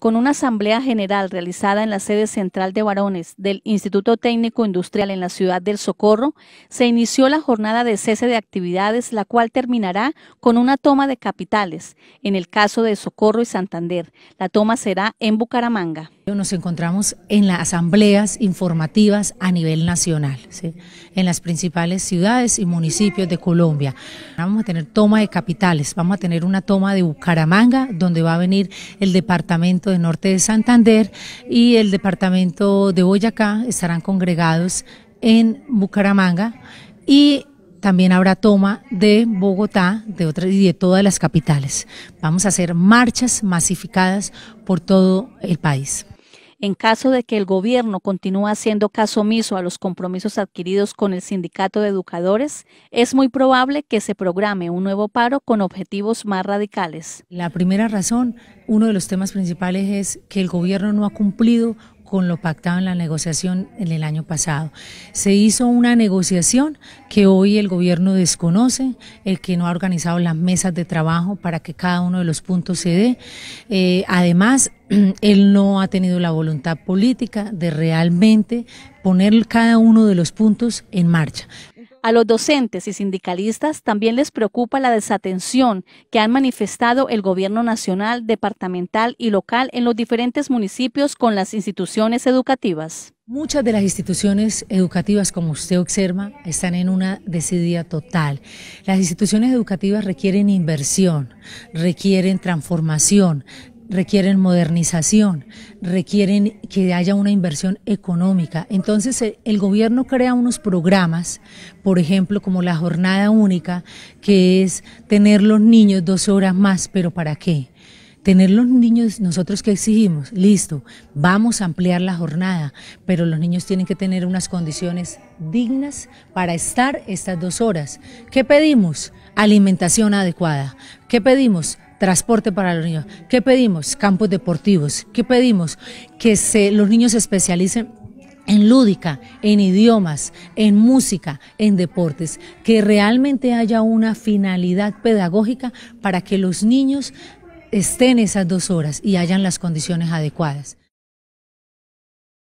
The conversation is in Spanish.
con una asamblea general realizada en la sede central de varones del Instituto Técnico Industrial en la ciudad del Socorro, se inició la jornada de cese de actividades, la cual terminará con una toma de capitales. En el caso de Socorro y Santander, la toma será en Bucaramanga. Nos encontramos en las asambleas informativas a nivel nacional, en las principales ciudades y municipios de Colombia. Vamos a tener toma de capitales, vamos a tener una toma de Bucaramanga, donde va a venir el departamento de Norte de Santander y el Departamento de Boyacá estarán congregados en Bucaramanga y también habrá toma de Bogotá de otras, y de todas las capitales. Vamos a hacer marchas masificadas por todo el país. En caso de que el gobierno continúe haciendo caso omiso a los compromisos adquiridos con el sindicato de educadores, es muy probable que se programe un nuevo paro con objetivos más radicales. La primera razón, uno de los temas principales es que el gobierno no ha cumplido con lo pactado en la negociación en el año pasado. Se hizo una negociación que hoy el gobierno desconoce, el que no ha organizado las mesas de trabajo para que cada uno de los puntos se dé. Eh, además, él no ha tenido la voluntad política de realmente poner cada uno de los puntos en marcha. A los docentes y sindicalistas también les preocupa la desatención que han manifestado el gobierno nacional, departamental y local en los diferentes municipios con las instituciones educativas. Muchas de las instituciones educativas, como usted observa, están en una desidia total. Las instituciones educativas requieren inversión, requieren transformación, requieren modernización, requieren que haya una inversión económica. Entonces eh, el gobierno crea unos programas, por ejemplo, como la jornada única, que es tener los niños dos horas más, pero ¿para qué? tener los niños, nosotros que exigimos, listo, vamos a ampliar la jornada, pero los niños tienen que tener unas condiciones dignas para estar estas dos horas. ¿Qué pedimos? Alimentación adecuada. ¿Qué pedimos? transporte para los niños. ¿Qué pedimos? Campos deportivos. ¿Qué pedimos? Que se, los niños se especialicen en lúdica, en idiomas, en música, en deportes, que realmente haya una finalidad pedagógica para que los niños estén esas dos horas y hayan las condiciones adecuadas.